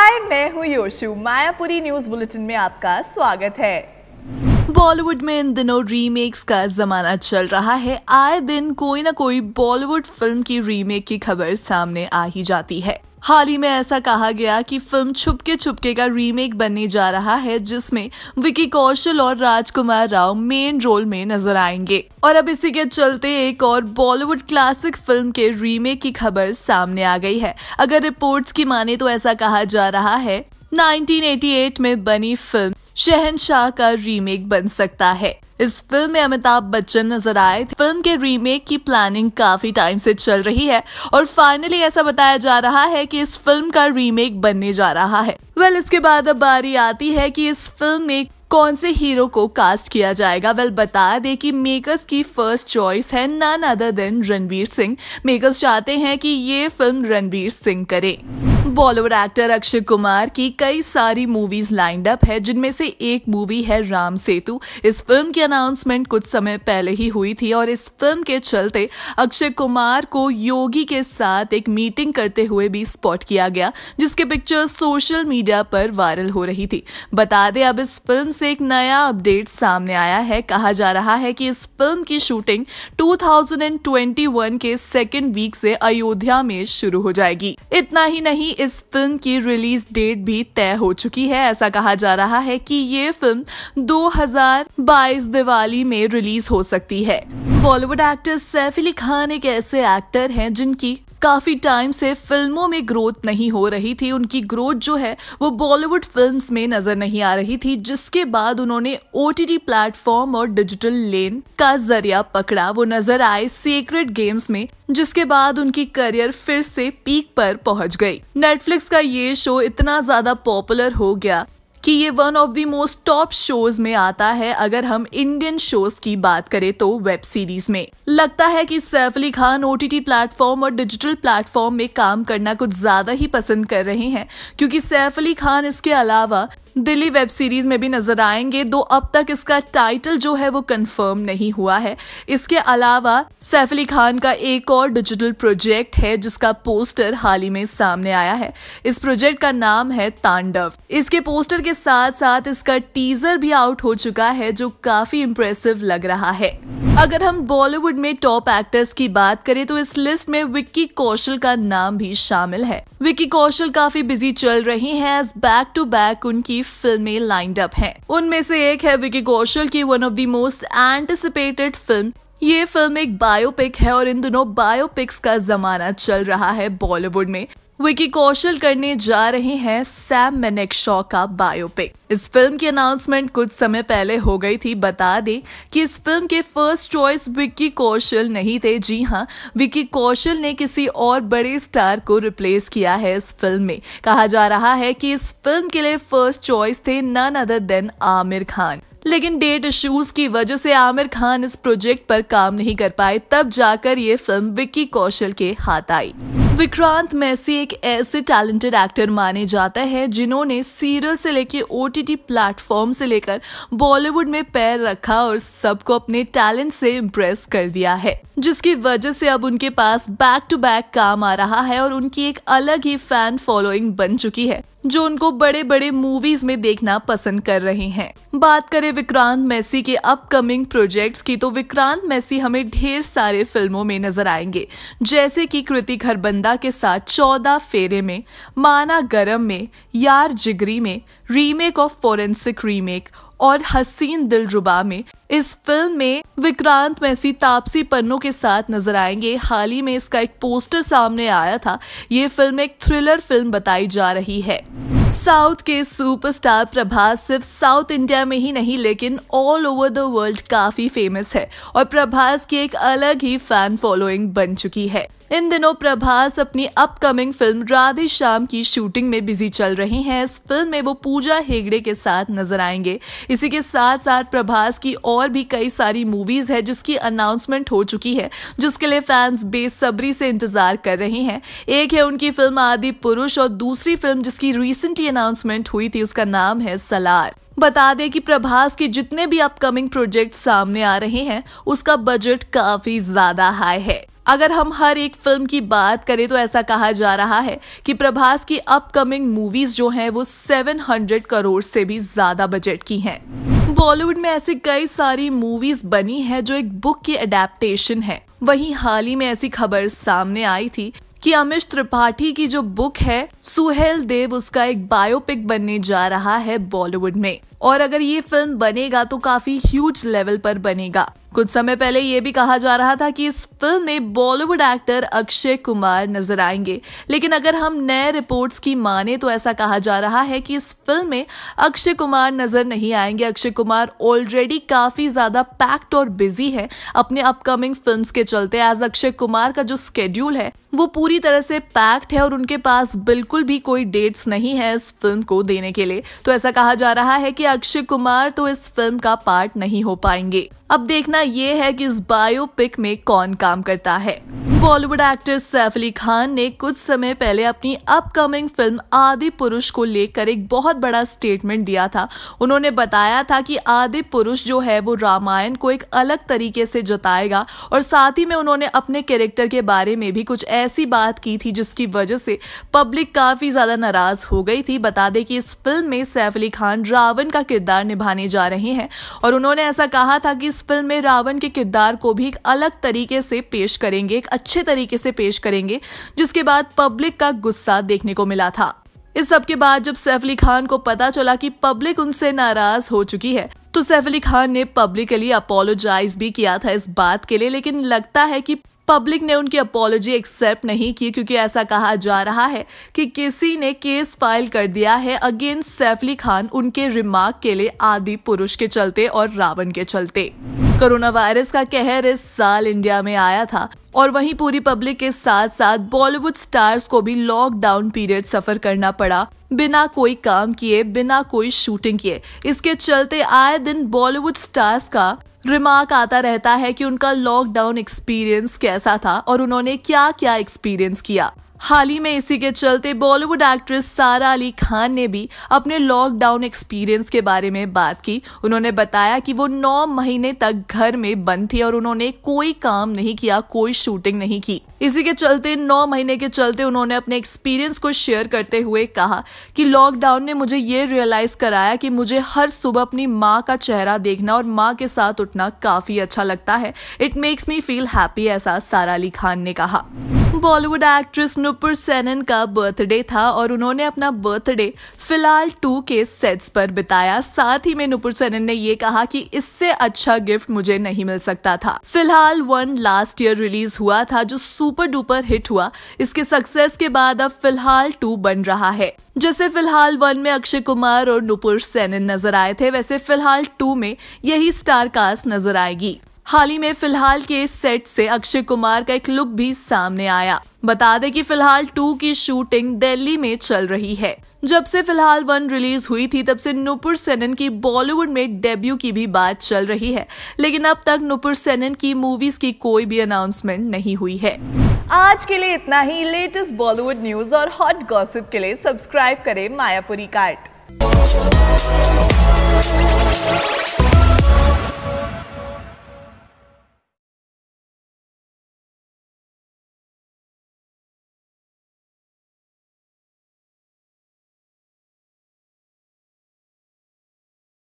हाय मैं हूँ योशु Mayapuri news bulletin में आपका स्वागत है बॉलीवुड में इन दिनों रीमेक्स का जमाना चल रहा है आए दिन कोई ना कोई बॉलीवुड फिल्म की रीमेक की खबर सामने आ ही जाती है हाल ही में ऐसा कहा गया कि फिल्म छुपके छुपके का रीमेक बनने जा रहा है जिसमें विकी कौशल और राजकुमार राव मेन रोल में नजर आएंगे और अब इसी के चलते एक और बॉलीवुड क्लासिक फिल्म के रीमेक की खबर सामने आ गई है अगर रिपोर्ट्स की माने तो ऐसा कहा जा रहा है 1988 में बनी फिल्म शहनशाह का रीमेक बन सकता है इस फिल्म में अमिताभ बच्चन नजर आए थे फिल्म के रीमेक की प्लानिंग काफी टाइम से चल रही है और फाइनली ऐसा बताया जा रहा है कि इस फिल्म का रीमेक बनने जा रहा है वेल well, इसके बाद अब बारी आती है कि इस फिल्म में कौन से हीरो को कास्ट किया जाएगा वेल well, बता दे कि मेकर्स की फर्स्ट चॉइस है none other than Ranveer Singh makers चाहते हैं कि ये फिल्म रणवीर सिंह करे बॉलीवुड एक्टर अक्षय कुमार की कई सारी मूवीज लाइंड अप है जिनमें से एक मूवी है राम सेतु इस फिल्म की अनाउंसमेंट कुछ समय पहले ही हुई थी और इस फिल्म के चलते अक्षय कुमार को योगी के साथ एक मीटिंग करते हुए भी स्पॉट किया गया जिसके पिक्चर्स सोशल मीडिया पर वायरल हो रही थी बता दें अब इस फिल्म से एक नया अपडेट सामने आया है कहा जा रहा है कि इस फिल्म की शूटिंग 2021 के सेकेंड वीक से अयोध्या में शुरू हो जाएगी इतना ही नहीं इस इस फिल्म की रिलीज डेट भी तय हो चुकी है ऐसा कहा जा रहा है कि ये फिल्म 2022 दिवाली में रिलीज हो सकती है बॉलीवुड एक्टर सैफ अली खान एक ऐसे एक्टर हैं जिनकी काफ़ी टाइम से फिल्मों में ग्रोथ नहीं हो रही थी उनकी ग्रोथ जो है वो बॉलीवुड फिल्म्स में नज़र नहीं आ रही थी जिसके बाद उन्होंने ओ टी प्लेटफॉर्म और डिजिटल लेन का जरिया पकड़ा वो नज़र आए सीक्रेट गेम्स में जिसके बाद उनकी करियर फिर से पीक पर पहुंच गई नेटफ्लिक्स का ये शो इतना ज्यादा पॉपुलर हो गया कि ये one of the most top shows में आता है अगर हम इंडियन शोज की बात करें तो वेब सीरीज में लगता है कि Saif Ali Khan O T platform और डिजिटल प्लेटफॉर्म में काम करना कुछ ज्यादा ही पसंद कर रहे हैं क्योंकि सैफ अली खान इसके अलावा दिल्ली वेब सीरीज में भी नजर आएंगे दो अब तक इसका टाइटल जो है वो कंफर्म नहीं हुआ है इसके अलावा सैफ अली खान का एक और डिजिटल प्रोजेक्ट है जिसका पोस्टर हाल ही में सामने आया है इस प्रोजेक्ट का नाम है तांडव इसके पोस्टर के साथ साथ इसका टीजर भी आउट हो चुका है जो काफी इम्प्रेसिव लग रहा है अगर हम बॉलीवुड में टॉप एक्टर्स की बात करें तो इस लिस्ट में विक्की कौशल का नाम भी शामिल है विक्की कौशल काफी बिजी चल रही हैं एज बैक टू बैक उनकी की फिल्में लाइंड अप हैं उनमें से एक है विकी कौशल की one of the most anticipated film ये फिल्म एक बायोपिक है और इन दोनों बायोपिक्स का जमाना चल रहा है बॉलीवुड में विकी कौशल करने जा रहे हैं सैम मेनेकशॉ का बायोपिक इस फिल्म की अनाउंसमेंट कुछ समय पहले हो गई थी बता दें कि इस फिल्म के फर्स्ट चॉइस विक्की कौशल नहीं थे जी हाँ विक्की कौशल ने किसी और बड़े स्टार को रिप्लेस किया है इस फिल्म में कहा जा रहा है कि इस फिल्म के लिए फर्स्ट चॉइस थे none other than Aamir Khan लेकिन डेट इश्यूज की वजह से आमिर खान इस प्रोजेक्ट पर काम नहीं कर पाए तब जाकर ये फिल्म विक्की कौशल के हाथ आई विक्रांत मैसी एक ऐसे टैलेंटेड एक्टर माने जाता है जिन्होंने सीरियल से लेके ओ टी प्लेटफॉर्म से लेकर बॉलीवुड में पैर रखा और सबको अपने टैलेंट से इम्प्रेस कर दिया है जिसकी वजह से अब उनके पास बैक टू बैक काम आ रहा है और उनकी एक अलग ही फैन फॉलोइंग बन चुकी है जो उनको बड़े बड़े मूवीज में देखना पसंद कर रहे हैं बात करें विक्रांत मैसी के अपकमिंग प्रोजेक्ट्स की तो विक्रांत मैसी हमें ढेर सारे फिल्मों में नजर आएंगे जैसे कि कृति घरबंदा के साथ चौदह फेरे में माना गरम में यार जिगरी में रीमेक ऑफ फोरेंसिक रीमेक और हसीन दिलरुबा में इस फिल्म में विक्रांत मैसी तापसी पन्नू के साथ नजर आएंगे हाल ही में इसका एक पोस्टर सामने आया था ये फिल्म एक थ्रिलर फिल्म बताई जा रही है साउथ के सुपरस्टार प्रभास सिर्फ साउथ इंडिया में ही नहीं लेकिन ऑल ओवर द वर्ल्ड काफी फेमस है और प्रभास की एक अलग ही फैन फॉलोइंग बन चुकी है इन दिनों प्रभास अपनी अपकमिंग फिल्म राधे श्याम की शूटिंग में बिजी चल रहे हैं इस फिल्म में वो पूजा हेगड़े के साथ नजर आएंगे इसी के साथ साथ प्रभास की और भी कई सारी मूवीज है जिसकी अनाउंसमेंट हो चुकी है जिसके लिए फैंस बेसब्री से इंतजार कर रहे हैं एक है उनकी फिल्म आदि पुरुष और दूसरी फिल्म जिसकी रिसेंटली अनाउंसमेंट हुई थी उसका नाम है सलार बता दें कि प्रभास के जितने भी अपकमिंग प्रोजेक्ट सामने आ रहे हैं उसका बजट काफी ज्यादा हाई है अगर हम हर एक फिल्म की बात करें तो ऐसा कहा जा रहा है कि प्रभास की अपकमिंग मूवीज जो हैं वो 700 करोड़ से भी ज्यादा बजट की हैं बॉलीवुड में ऐसी कई सारी मूवीज बनी है जो एक बुक की अडेप्टेशन है वहीं हाल ही में ऐसी खबर सामने आई थी कि अमिश त्रिपाठी की जो बुक है सुहेल देव उसका एक बायोपिक बनने जा रहा है बॉलीवुड में और अगर ये फिल्म बनेगा तो काफी ह्यूज लेवल पर बनेगा कुछ समय पहले ये भी कहा जा रहा था कि इस फिल्म में बॉलीवुड एक्टर अक्षय कुमार नजर आएंगे लेकिन अगर हम नए रिपोर्ट्स की माने तो ऐसा कहा जा रहा है कि इस फिल्म में अक्षय कुमार नजर नहीं आएंगे अक्षय कुमार ऑलरेडी काफी ज्यादा पैक्ड और बिजी है अपने अपकमिंग फिल्म के चलते एज अक्षय कुमार का जो स्केड्यूल है वो पूरी तरह से पैक्ड है और उनके पास बिल्कुल भी कोई डेट्स नहीं है इस फिल्म को देने के लिए तो ऐसा कहा जा रहा है कि अक्षय कुमार तो इस फिल्म का पार्ट नहीं हो पाएंगे अब देखना यह है कि इस बायोपिक में कौन काम करता है बॉलीवुड एक्टर सैफ अली खान ने कुछ समय पहले अपनी अपकमिंग फिल्म आदि पुरुष को लेकर एक बहुत बड़ा स्टेटमेंट दिया था उन्होंने बताया था कि आदि पुरुष जो है वो रामायण को एक अलग तरीके से जताएगा और साथ ही में उन्होंने अपने कैरेक्टर के बारे में भी कुछ ऐसी बात की थी जिसकी वजह से पब्लिक काफी ज्यादा नाराज हो गई थी बता दें कि इस फिल्म में सैफ अली खान रावण का किरदार निभाने जा रहे हैं और उन्होंने ऐसा कहा था कि फिल्म में रावण के किरदार को भी एक अलग तरीके से पेश करेंगे एक अच्छे तरीके से पेश करेंगे जिसके बाद पब्लिक का गुस्सा देखने को मिला था इस सब के बाद जब सैफ अली खान को पता चला कि पब्लिक उनसे नाराज हो चुकी है तो सैफ अली खान ने पब्लिकली अपोलोजाइज भी किया था इस बात के लिए लेकिन लगता है कि पब्लिक ने उनकी अपॉलोजी एक्सेप्ट नहीं की क्योंकि ऐसा कहा जा रहा है कि किसी ने केस फाइल कर दिया है अगेंस्ट सैफली खान उनके रिमार्क के लिए आदि पुरुष के चलते और रावण के चलते कोरोना वायरस का कहर इस साल इंडिया में आया था और वहीं पूरी पब्लिक के साथ साथ बॉलीवुड स्टार्स को भी लॉकडाउन पीरियड सफर करना पड़ा बिना कोई काम किए बिना कोई शूटिंग किए इसके चलते आए दिन बॉलीवुड स्टार्स का रिमार्क आता रहता है कि उनका लॉकडाउन एक्सपीरियंस कैसा था और उन्होंने क्या क्या एक्सपीरियंस किया हाल ही में इसी के चलते बॉलीवुड एक्ट्रेस सारा अली खान ने भी अपने लॉकडाउन एक्सपीरियंस के बारे में बात की उन्होंने बताया कि वो नौ महीने तक घर में बंद थी और उन्होंने कोई काम नहीं किया कोई शूटिंग नहीं की इसी के चलते नौ महीने के चलते उन्होंने अपने एक्सपीरियंस को शेयर करते हुए कहा कि लॉकडाउन ने मुझे ये रियलाइज कराया कि मुझे हर सुबह अपनी माँ का चेहरा देखना और माँ के साथ उठना काफी अच्छा लगता है it makes me feel happy ऐसा सारा अली खान ने कहा बॉलीवुड एक्ट्रेस नुपुर सेनन का बर्थडे था और उन्होंने अपना बर्थडे फिलहाल टू के सेट्स पर बिताया साथ ही में नुपुर सेनन ने ये कहा कि इससे अच्छा गिफ्ट मुझे नहीं मिल सकता था फिलहाल वन लास्ट ईयर रिलीज हुआ था जो सुपर डुपर हिट हुआ इसके सक्सेस के बाद अब फिलहाल टू बन रहा है जैसे फिलहाल वन में अक्षय कुमार और नुपुर सेनन नजर आए थे वैसे फिलहाल टू में यही स्टार कास्ट नजर आएगी हाल ही में फिलहाल के इस सेट से अक्षय कुमार का एक लुक भी सामने आया बता दें कि फिलहाल टू की शूटिंग दिल्ली में चल रही है जब से फिलहाल वन रिलीज हुई थी तब से नुपुर सेनन की बॉलीवुड में डेब्यू की भी बात चल रही है लेकिन अब तक नुपुर सेनन की मूवीज की कोई भी अनाउंसमेंट नहीं हुई है आज के लिए इतना ही लेटेस्ट बॉलीवुड न्यूज और हॉट गॉसिप के लिए सब्सक्राइब करें मायापुरी कार्ट